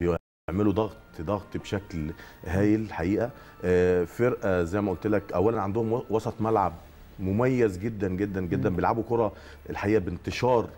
بيعملوا ضغط ضغط بشكل هايل حقيقه آه، فرقه زي ما قلت لك اولا عندهم وسط ملعب مميز جدا جدا جدا بيلعبوا كره الحقيقه بانتشار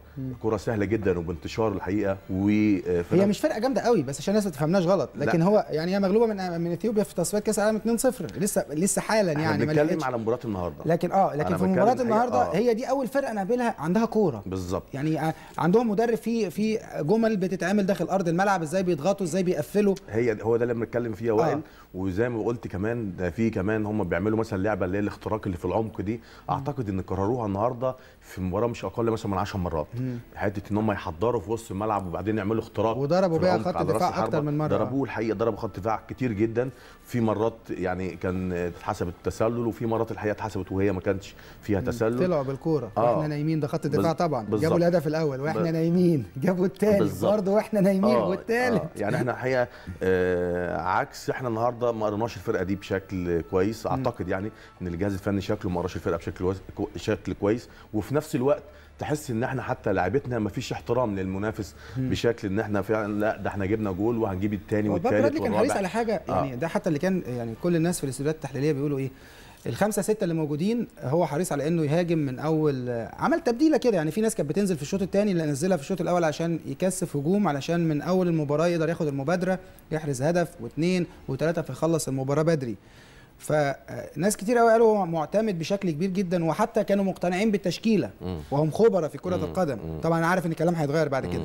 كره سهله جدا وبانتشار الحقيقه و آه، هي مش فرقه جامده قوي بس عشان الناس ما تفهمناش غلط لكن لا. هو يعني هي مغلوبه من آه، من اثيوبيا في تصفيات كاس العالم 2-0 لسه لسه حالا يعني احنا بنتكلم على مباراه النهارده لكن اه لكن في مباراه النهارده آه. هي دي اول فرقه نقابلها عندها كوره بالظبط يعني آه، عندهم مدرب في في جمل بتتعمل داخل ارض الملعب ازاي بيضغطوا ازاي بيقفلوا هي هو ده اللي بنتكلم فيه يا وائل آه. وزي ما قلت كمان ده في كمان هم بيعملوا مثلا لعبه اللي هي الاختراق اللي في العمق دي اعتقد ان قرروها النهارده في مباراه مش اقل مثلا من 10 مرات حته ان هم يحضروا في وسط الملعب وبعدين يعملوا اختراق وضربوا بيها خط الدفاع اكتر من مره ضربوه الحقيقه ضربوا خط دفاع كتير جدا في مرات يعني كان اتحسب التسلل وفي مرات الحقيقه اتحسبت وهي ما كانش فيها تسلل طلعوا بالكوره آه. واحنا نايمين ده خط الدفاع طبعا بالزبط. جابوا الهدف الاول واحنا ب... نايمين جابوا الثاني برضه واحنا نايمين آه. والثالث آه. يعني احنا الحقيقه آه عكس احنا النهارده ما قرناش الفرقه دي بشكل كويس اعتقد يعني ان الجهاز الفني شكله ما قراش الفرقه بشكل شكل كويس وفي نفس الوقت تحس ان احنا حتى لعبتنا ما فيش احترام للمنافس بشكل ان احنا فعلا لا ده احنا جبنا جول وهنجيب الثاني والثالث والرابع كان حريص على حاجه آه. يعني آه. ده حتى اللي كان يعني كل الناس في الاستوديوهات التحليليه بيقولوا ايه الخمسه سته اللي موجودين هو حريص على انه يهاجم من اول عمل تبديله كده يعني في ناس كانت بتنزل في الشوط الثاني اللي نزلها في الشوط الاول عشان يكثف هجوم علشان من اول المباراه يقدر ياخد المبادره يحرز هدف واثنين وثلاثه فيخلص المباراه بدري فناس كتير قوي قالوا معتمد بشكل كبير جدا وحتى كانوا مقتنعين بالتشكيله وهم خبراء في كره القدم طبعا انا عارف ان الكلام هيتغير بعد كده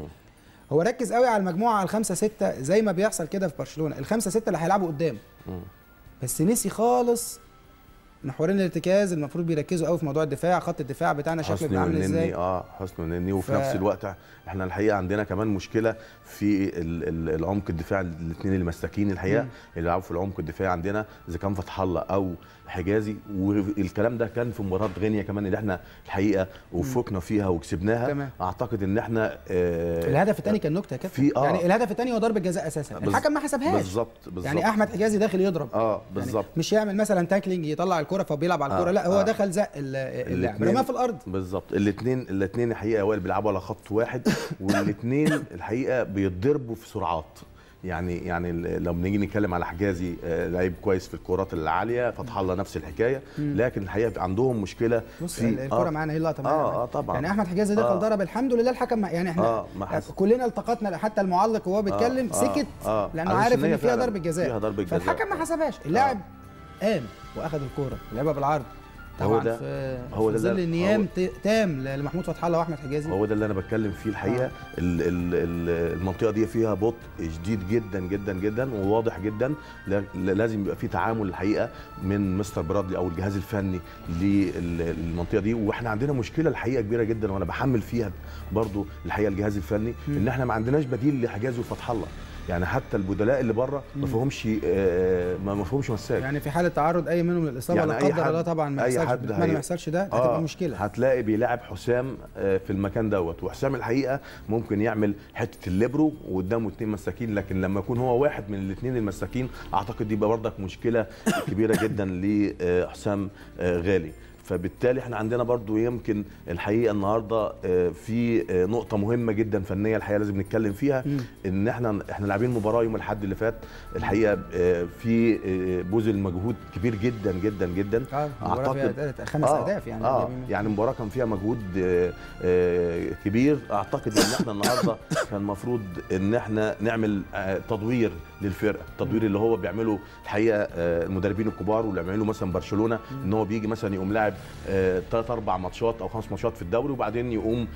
هو ركز قوي على المجموعه على الخمسه سته زي ما بيحصل كده في برشلونه الخمسه سته اللي هيلعبوا قدام بس نسي خالص من حوالين الارتكاز المفروض بيركزوا قوي في موضوع الدفاع خط الدفاع بتاعنا شكله بيبقى عامل ازاي اه حسن النني وفي ف... نفس الوقت احنا الحقيقه عندنا كمان مشكله في العمق الدفاع الاثنين اللي مساكين الحقيقه مم. اللي بيلعبوا في العمق الدفاعي عندنا اذا كان فتح الله او حجازي والكلام ده كان في مباراه غينيا كمان اللي احنا الحقيقه وفقنا فيها وكسبناها تمام. اعتقد ان احنا آه الهدف الثاني كان نكته يا كابتن آه يعني الهدف الثاني هو ضربه جزاء اساسا الحكم ما حسبهاش بالظبط بالظبط يعني احمد حجازي داخل يضرب اه بالظبط يعني مش يعمل مثلا تاكلينج يطلع الكره الكوره فبيلعب على الكوره آه لا هو آه دخل زق اللاعب رماها في الارض بالظبط الاثنين الاثنين الحقيقه وائل بيلعبوا على خط واحد والاثنين الحقيقه بيتضربوا في سرعات يعني يعني لو بنيجي نتكلم على حجازي آه، لعيب كويس في الكرات العاليه فتح الله نفس الحكايه لكن الحقيقه عندهم مشكله بص في الكره آه معانا هي اللقطه آه, اه طبعا يعني احمد حجازي دخل آه ضرب الحمد لله الحكم يعني احنا آه،, آه كلنا التقطنا حتى المعلق وهو بيتكلم آه, آه، سكت آه لانه عارف ان فيها ضربه جزاء فالحكم ما حسبهاش اللاعب آه قام واخد الكوره لعبها بالعرض طبعا هو ده في هو ده ظل نيام تام لمحمود فتح الله واحمد حجازي هو ده اللي انا بتكلم فيه الحقيقه آه. المنطقه دي فيها بطء شديد جدا جدا جدا وواضح جدا لازم يبقى في تعامل الحقيقه من مستر برادلي او الجهاز الفني للمنطقه دي واحنا عندنا مشكله الحقيقه كبيره جدا وانا بحمل فيها برضو الحقيقه الجهاز الفني م. ان احنا ما عندناش بديل لحجازي وفتح الله يعني حتى البدلاء اللي بره ما فيهمش آه، ما فيهمش مساك يعني في حاله تعرض اي منهم للاصابه يعني لا قدر الله طبعا ما يحصلش ما يحصلش ده هتبقى آه مشكله هتلاقي بيلاعب حسام آه، في المكان دوت وحسام الحقيقه ممكن يعمل حته الليبرو وقدامه اثنين مساكين لكن لما يكون هو واحد من الاثنين المساكين اعتقد دي برضك مشكله كبيره جدا لحسام آه، غالي فبالتالي احنا عندنا برضو يمكن الحقيقه النهارده آه، في آه، نقطه مهمه جدا فنيه الحقيقه لازم نتكلم فيها ان احنا احنا لاعبين مباراه يوم الاحد اللي فات الحقيقه آه، في بذل مجهود كبير جدا جدا جدا آه اعتقد خمس آه اهداف يعني آه يعني المباراه كان فيها مجهود كبير اعتقد ان احنا النهارده كان المفروض ان احنا نعمل تدوير للفرقه التدوير اللي هو بيعمله الحقيقه المدربين الكبار واللي بيعمله مثلا برشلونه ان هو بيجي مثلا يقوم لاعب ثلاث آه، اربع ماتشات او خمس ماتشات في الدوري وبعدين يقوم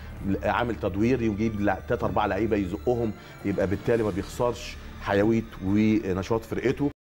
عامل تدوير يجيب ثلاث اربع لعيبه يزقهم يبقى بالتالي ما بيخسرش حيويه ونشاط فرقته